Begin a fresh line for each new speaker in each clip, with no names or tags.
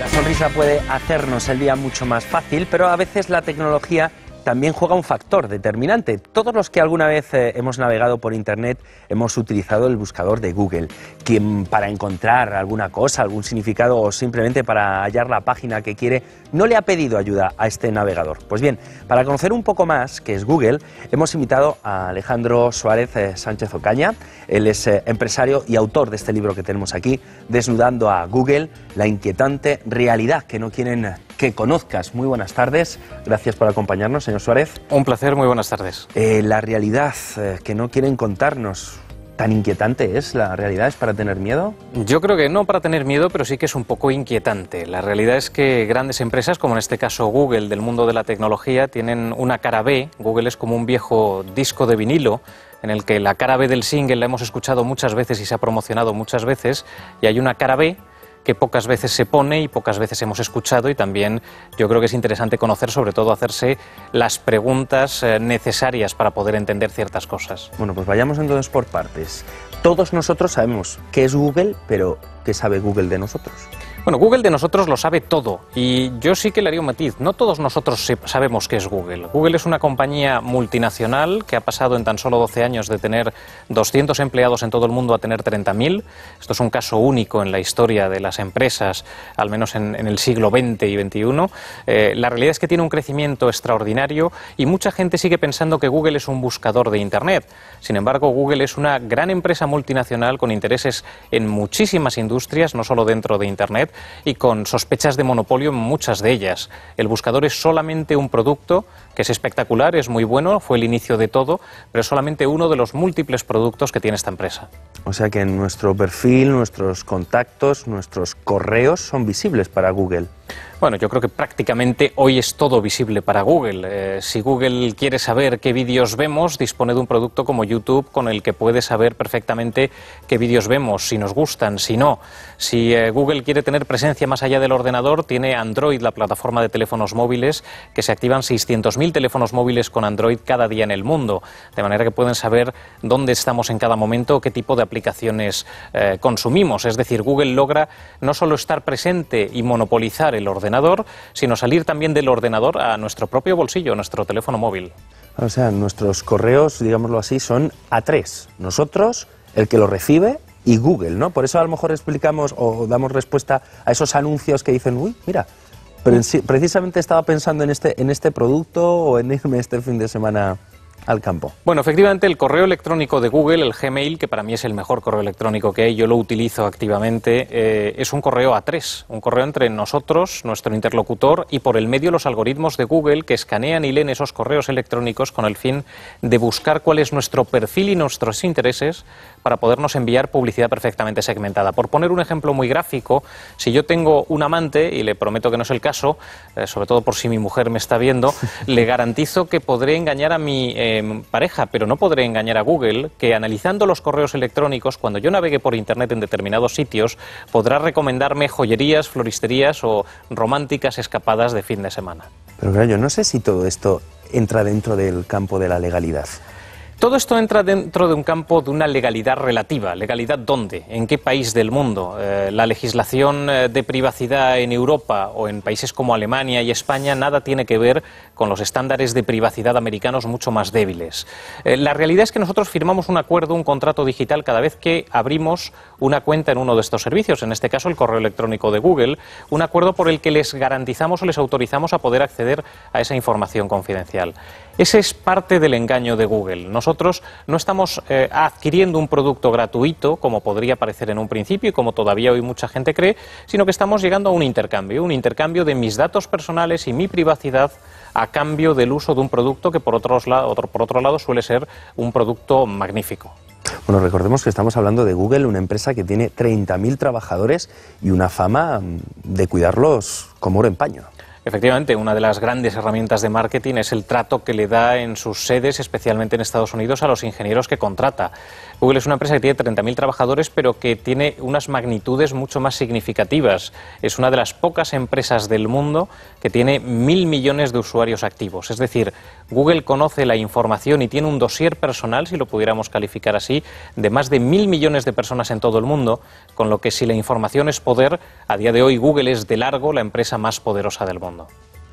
La sonrisa puede hacernos el día mucho más fácil, pero a veces la tecnología también juega un factor determinante. Todos los que alguna vez eh, hemos navegado por Internet hemos utilizado el buscador de Google, quien para encontrar alguna cosa, algún significado o simplemente para hallar la página que quiere, no le ha pedido ayuda a este navegador. Pues bien, para conocer un poco más qué es Google, hemos invitado a Alejandro Suárez eh, Sánchez Ocaña. Él es eh, empresario y autor de este libro que tenemos aquí, Desnudando a Google, la inquietante realidad que no quieren que conozcas. Muy buenas tardes. Gracias por acompañarnos, señor Suárez. Un placer, muy buenas tardes. Eh, la realidad eh, que no quieren contarnos. ¿Tan inquietante es la realidad? ¿Es para tener miedo?
Yo creo que no para tener miedo, pero sí que es un poco inquietante. La realidad es que grandes empresas, como en este caso Google, del mundo de la tecnología, tienen una cara B. Google es como un viejo disco de vinilo en el que la cara B del single la hemos escuchado muchas veces y se ha promocionado muchas veces, y hay una cara B que pocas veces se pone y pocas veces hemos escuchado y también yo creo que es interesante conocer, sobre todo hacerse las
preguntas eh, necesarias para poder entender ciertas cosas. Bueno, pues vayamos entonces por partes. Todos nosotros sabemos qué es Google, pero ¿qué sabe Google de nosotros? Bueno, Google de nosotros lo sabe todo
y yo sí que le haría un matiz. No todos nosotros sabemos qué es Google. Google es una compañía multinacional que ha pasado en tan solo 12 años de tener 200 empleados en todo el mundo a tener 30.000. Esto es un caso único en la historia de las empresas, al menos en, el siglo XX y XXI. Eh, la realidad es que tiene un crecimiento extraordinario y mucha gente sigue pensando que Google es un buscador de Internet. Sin embargo, Google es una gran empresa multinacional con intereses en muchísimas industrias, no solo dentro de Internet y con sospechas de monopolio en muchas de ellas. El buscador es solamente un producto que es espectacular, es muy bueno, fue el inicio de todo, pero es solamente uno de los múltiples productos que tiene esta empresa.
O sea que en nuestro perfil, nuestros contactos, nuestros correos son visibles para Google. Bueno, yo creo que prácticamente hoy es todo visible para Google. Eh, si
Google quiere saber qué vídeos vemos, dispone de un producto como YouTube con el que puede saber perfectamente qué vídeos vemos, si nos gustan, si no. Si eh, Google quiere tener presencia más allá del ordenador, tiene Android, la plataforma de teléfonos móviles, que se activan 600.000 teléfonos móviles con Android cada día en el mundo, de manera que pueden saber dónde estamos en cada momento, qué tipo de aplicaciones eh, consumimos. Es decir, Google logra no solo estar presente y monopolizar el ordenador, sino salir también del ordenador a nuestro propio bolsillo, nuestro teléfono
móvil. O sea, nuestros correos, digámoslo así, son a tres. Nosotros, el que lo recibe y Google, ¿no? Por eso a lo mejor explicamos o damos respuesta a esos anuncios que dicen, uy, mira, precisamente estaba pensando en este, en este producto o en irme este fin de semana al campo.
Bueno, efectivamente el correo electrónico de Google, el Gmail, que para mí es el mejor correo electrónico que hay, yo lo utilizo activamente, eh, es un correo a tres, un correo entre nosotros, nuestro interlocutor y por el medio los algoritmos de Google que escanean y leen esos correos electrónicos con el fin de buscar cuál es nuestro perfil y nuestros intereses para podernos enviar publicidad perfectamente segmentada. Por poner un ejemplo muy gráfico, si yo tengo un amante, y le prometo que no es el caso, eh, sobre todo por si mi mujer me está viendo, le garantizo que podré engañar a mi eh, pareja, pero no podré engañar a Google, que analizando los correos electrónicos, cuando yo navegue por Internet en determinados sitios, podrá recomendarme joyerías, floristerías o románticas escapadas de fin de semana.
Pero claro, yo no sé si todo esto entra dentro del campo de la legalidad.
Todo esto entra dentro de un campo de una legalidad relativa. ¿Legalidad dónde? ¿En qué país del mundo? Eh, la legislación eh, de privacidad en Europa o en países como Alemania y España nada tiene que ver con los estándares de privacidad americanos mucho más débiles. Eh, la realidad es que nosotros firmamos un acuerdo, un contrato digital cada vez que abrimos una cuenta en uno de estos servicios, en este caso el correo electrónico de Google, un acuerdo por el que les garantizamos o les autorizamos a poder acceder a esa información confidencial. Ese es parte del engaño de Google. Nosotros no estamos eh, adquiriendo un producto gratuito, como podría parecer en un principio y como todavía hoy mucha gente cree, sino que estamos llegando a un intercambio, un intercambio de mis datos personales y mi privacidad a cambio del uso de un producto que por, por otro lado suele ser un producto magnífico.
Bueno, recordemos que estamos hablando de Google, una empresa que tiene 30.000 trabajadores y una fama mm, de cuidarlos como oro en paño.
Efectivamente, una de las grandes herramientas de marketing es el trato que le da en sus sedes, especialmente en Estados Unidos, a los ingenieros que contrata. Google es una empresa que tiene 30.000 trabajadores, pero que tiene unas magnitudes mucho más significativas. Es una de las pocas empresas del mundo que tiene mil millones de usuarios activos. Es decir, Google conoce la información y tiene un dossier personal, si lo pudiéramos calificar así, de más de mil millones de personas en todo el mundo, con lo que si la información es poder, a día de hoy Google es de largo la empresa más poderosa del mundo.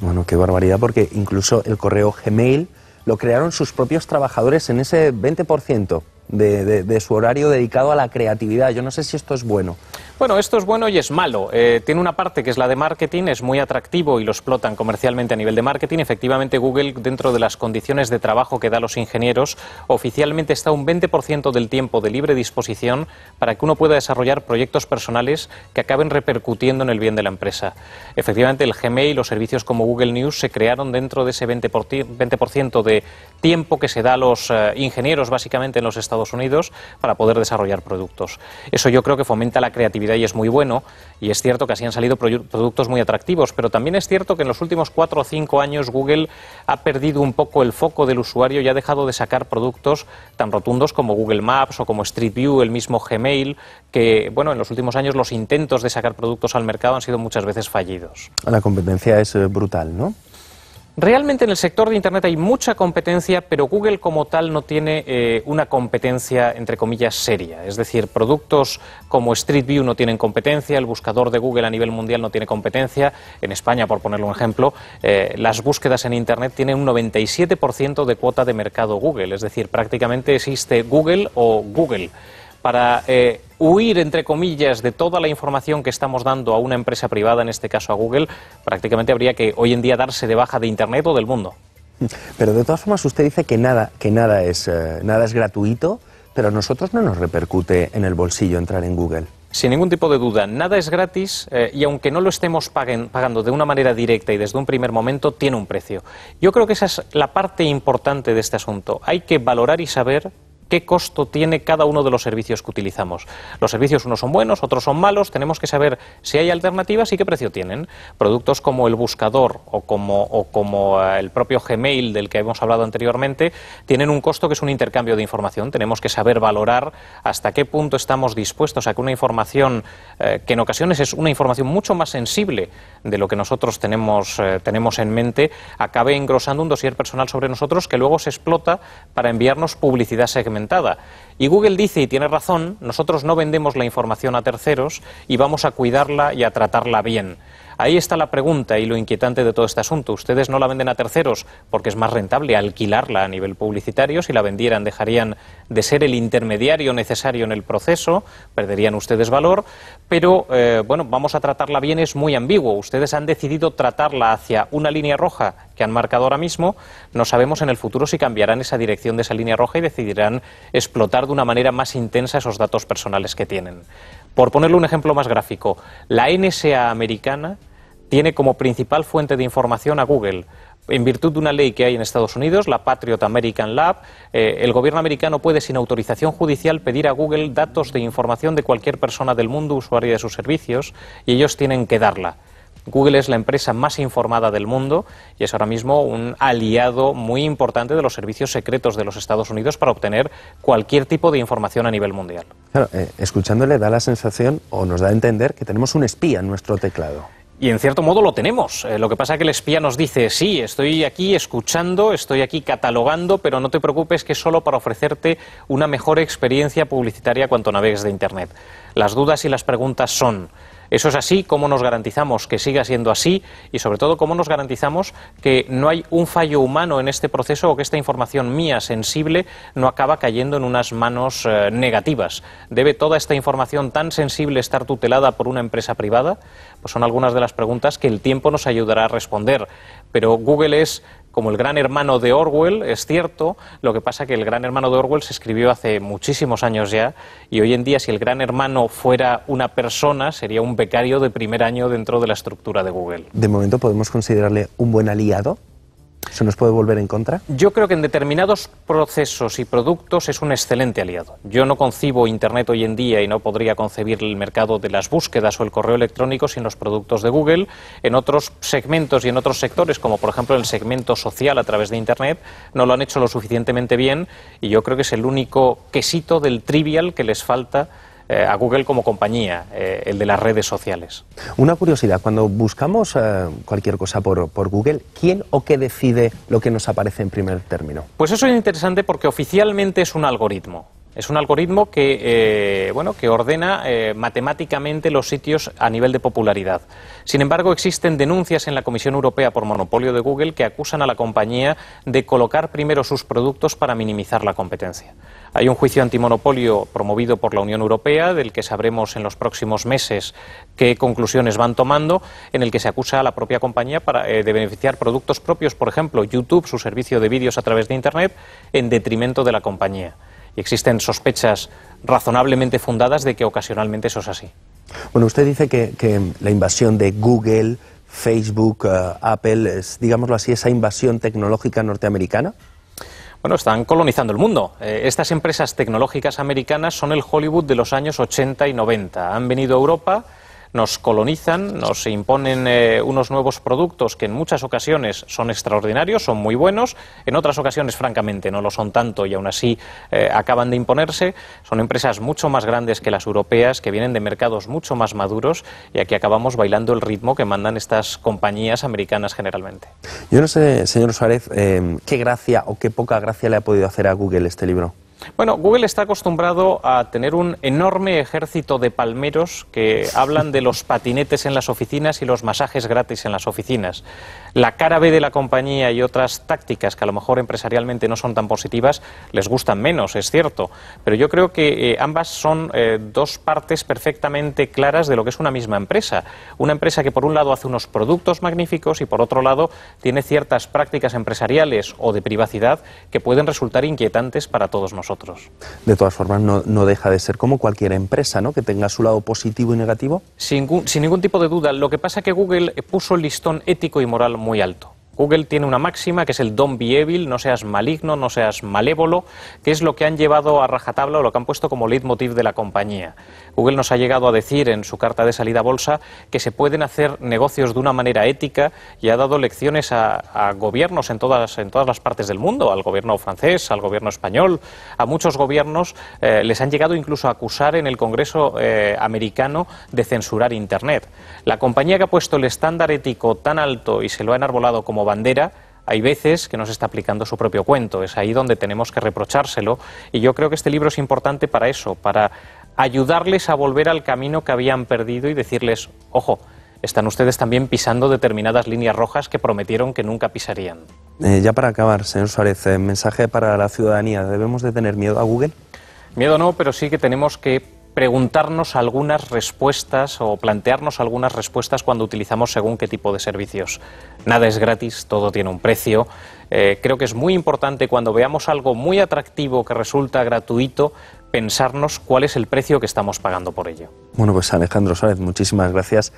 Bueno, qué barbaridad, porque incluso el correo Gmail lo crearon sus propios trabajadores en ese 20% de, su horario dedicado a la creatividad. Yo no sé si esto es bueno.
Bueno, esto es bueno y es malo. Eh, tiene una parte que es la de marketing, es muy atractivo y lo explotan comercialmente a nivel de marketing. Efectivamente, Google, dentro de las condiciones de trabajo que da a los ingenieros, oficialmente está un 20% del tiempo de libre disposición para que uno pueda desarrollar proyectos personales que acaben repercutiendo en el bien de la empresa. Efectivamente, el Gmail y los servicios como Google News se crearon dentro de ese 20%, de tiempo que se da a los eh, ingenieros, básicamente en los Estados Unidos para poder desarrollar productos. Eso yo creo que fomenta la creatividad y es muy bueno. Y es cierto que así han salido productos muy atractivos, pero también es cierto que en los últimos cuatro o cinco años Google ha perdido un poco el foco del usuario y ha dejado de sacar productos tan rotundos como Google Maps o como Street View, el mismo Gmail, que bueno, en los últimos años los intentos de sacar productos al mercado han sido muchas veces fallidos.
La competencia es eh, brutal, ¿no? Realmente
en el sector de Internet hay mucha competencia, pero Google como tal no tiene eh, una competencia, entre comillas, seria. Es decir, productos como Street View no tienen competencia, el buscador de Google a nivel mundial no tiene competencia. En España, por ponerle un ejemplo, eh, las búsquedas en Internet tienen un 97% de cuota de mercado Google. Es decir, prácticamente existe Google o Google para eh, huir, entre comillas, de toda la información que estamos dando a una empresa privada, en este caso a Google, prácticamente habría que hoy en día darse de baja de Internet o del mundo.
Pero de todas formas usted dice que nada, que nada es, eh, nada es gratuito, pero a nosotros no nos repercute en el bolsillo entrar en Google.
Sin ningún tipo de duda, nada es gratis eh, y aunque no lo estemos pagando de una manera directa y desde un primer momento, tiene un precio. Yo creo que esa es la parte importante de este asunto. Hay que valorar y saber qué costo tiene cada uno de los servicios que utilizamos. Los servicios unos son buenos, otros son malos, tenemos que saber si hay alternativas y qué precio tienen. Productos como el buscador o como, eh, el propio Gmail del que hemos hablado anteriormente tienen un costo que es un intercambio de información. Tenemos que saber valorar hasta qué punto estamos dispuestos a que una información eh, que en ocasiones es una información mucho más sensible de lo que nosotros tenemos, eh, tenemos en mente acabe engrosando un dossier personal sobre nosotros que luego se explota para enviarnos publicidad segmentada y Google dice, y tiene razón, nosotros no vendemos la información a terceros y vamos a cuidarla y a tratarla bien. Ahí está la pregunta y lo inquietante de todo este asunto. Ustedes no la venden a terceros porque es más rentable alquilarla a nivel publicitario. Si la vendieran, dejarían de ser el intermediario necesario en el proceso, perderían ustedes valor. Pero, eh, bueno, vamos a tratarla bien es muy ambiguo. Ustedes han decidido tratarla hacia una línea roja que han marcado ahora mismo, no sabemos en el futuro si cambiarán esa dirección de esa línea roja y decidirán explotar de una manera más intensa esos datos personales que tienen. Por ponerle un ejemplo más gráfico, la NSA americana tiene como principal fuente de información a Google en virtud de una ley que hay en Estados Unidos, la Patriot American Lab, eh, el gobierno americano puede, sin autorización judicial, pedir a Google datos de información de cualquier persona del mundo usuaria de sus servicios y ellos tienen que darla. Google es la empresa más informada del mundo y es ahora mismo un aliado muy importante de los servicios secretos de los Estados Unidos para obtener cualquier tipo de información a nivel mundial.
Claro, eh, escuchándole da la sensación o nos da a entender que tenemos un espía en nuestro teclado.
Y en cierto modo lo tenemos. Eh, lo que pasa es que el espía nos dice, sí, estoy aquí escuchando, estoy aquí catalogando, pero no te preocupes que es solo para ofrecerte una mejor experiencia publicitaria cuando navegues de Internet. Las dudas y las preguntas son... Eso es así, cómo nos garantizamos que siga siendo así y sobre todo cómo nos garantizamos que no hay un fallo humano en este proceso o que esta información mía sensible no acaba cayendo en unas manos eh, negativas. ¿Debe toda esta información tan sensible estar tutelada por una empresa privada? Pues son algunas de las preguntas que el tiempo nos ayudará a responder. Pero Google es como el gran hermano de Orwell, es cierto, lo que pasa que el gran hermano de Orwell se escribió hace muchísimos años ya y hoy en día si el gran hermano fuera una persona sería un becario de primer año dentro de la estructura de Google.
De momento podemos considerarle un buen aliado ¿Se nos puede volver en contra? Yo
creo que en determinados procesos y productos es un excelente aliado. Yo no concibo Internet hoy en día y no podría concebir el mercado de las búsquedas o el correo electrónico sin los productos de Google. En otros segmentos y en otros sectores, como por ejemplo el segmento social a través de Internet, no lo han hecho lo suficientemente bien y yo creo que es el único quesito del trivial que les falta eh, a Google como compañía, eh, el de las redes sociales.
Una curiosidad, cuando buscamos eh, cualquier cosa por, Google, ¿quién o qué decide lo que nos aparece en primer término?
Pues eso es interesante porque oficialmente es un algoritmo. Es un algoritmo que, ordena matemáticamente los sitios a nivel de popularidad. Sin embargo, existen denuncias en la Comisión Europea por monopolio de Google que acusan a la compañía de colocar primero sus productos para minimizar la competencia. Hay un juicio antimonopolio promovido por la Unión Europea, del que sabremos en los próximos meses qué conclusiones van tomando, en el que se acusa a la propia compañía para, eh, de beneficiar productos propios, por ejemplo, YouTube, su servicio de vídeos a través de Internet, en detrimento de la compañía. Y existen sospechas razonablemente fundadas de que ocasionalmente eso es así.
Bueno, usted dice que, la invasión de Google, Facebook, eh, Apple, es, digámoslo así, esa invasión tecnológica norteamericana.
Bueno, están colonizando el mundo. Eh, estas empresas tecnológicas americanas son el Hollywood de los años 80 y 90. Han venido a Europa nos colonizan, nos imponen eh, unos nuevos productos que en muchas ocasiones son extraordinarios, son muy buenos, en otras ocasiones francamente no lo son tanto y aún así eh, acaban de imponerse. Son empresas mucho más grandes que las europeas, que vienen de mercados mucho más maduros y aquí acabamos bailando el ritmo que mandan estas compañías americanas generalmente.
Yo no sé, señor Suárez, eh, qué gracia o qué poca gracia le ha podido hacer a Google este libro.
Bueno, Google está acostumbrado a tener un enorme ejército de palmeros que hablan de los patinetes en las oficinas y los masajes gratis en las oficinas la cara B de la compañía y otras tácticas que a lo mejor empresarialmente no son tan positivas les gustan menos, es cierto. Pero yo creo que eh, ambas son eh, dos partes perfectamente claras de lo que es una misma empresa. Una empresa que por un lado hace unos productos magníficos y por otro lado tiene ciertas prácticas empresariales o de privacidad que pueden resultar inquietantes para todos nosotros.
De todas formas, no, deja de ser como cualquier empresa, ¿no? Que tenga su lado positivo y negativo.
Sin, sin ningún tipo de duda. Lo que pasa es que Google eh, puso el listón ético y moral muy alto. Google tiene una máxima que es el don't be evil, no seas maligno, no seas malévolo, que es lo que han llevado a rajatabla o lo que han puesto como leitmotiv de la compañía. Google nos ha llegado a decir en su carta de salida bolsa que se pueden hacer negocios de una manera ética y ha dado lecciones a, gobiernos en todas, en todas las partes del mundo, al gobierno francés, al gobierno español, a muchos gobiernos eh, les han llegado incluso a acusar en el Congreso eh, americano de censurar Internet. La compañía que ha puesto el estándar ético tan alto y se lo han arbolado como bandera, hay veces que no se está aplicando su propio cuento. Es ahí donde tenemos que reprochárselo. Y yo creo que este libro es importante para eso, para ayudarles a volver al camino que habían perdido y decirles, ojo, están ustedes también pisando determinadas líneas rojas que prometieron que nunca pisarían.
Eh, ya para acabar, señor Suárez, eh, mensaje para la ciudadanía. ¿Debemos de tener miedo a Google?
Miedo no, pero sí que tenemos que preguntarnos algunas respuestas o plantearnos algunas respuestas cuando utilizamos según qué tipo de servicios. Nada es gratis, todo tiene un precio. Eh, creo que es muy importante cuando veamos algo muy atractivo que resulta gratuito, pensarnos cuál es el precio que estamos pagando por ello.
Bueno, pues Alejandro Suárez, muchísimas gracias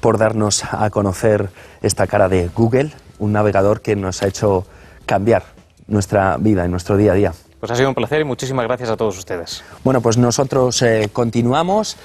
por darnos a conocer esta cara de Google, un navegador que nos ha hecho cambiar nuestra vida y nuestro día a día.
Pues ha sido un placer y muchísimas gracias a todos ustedes.
Bueno, pues nosotros eh, continuamos.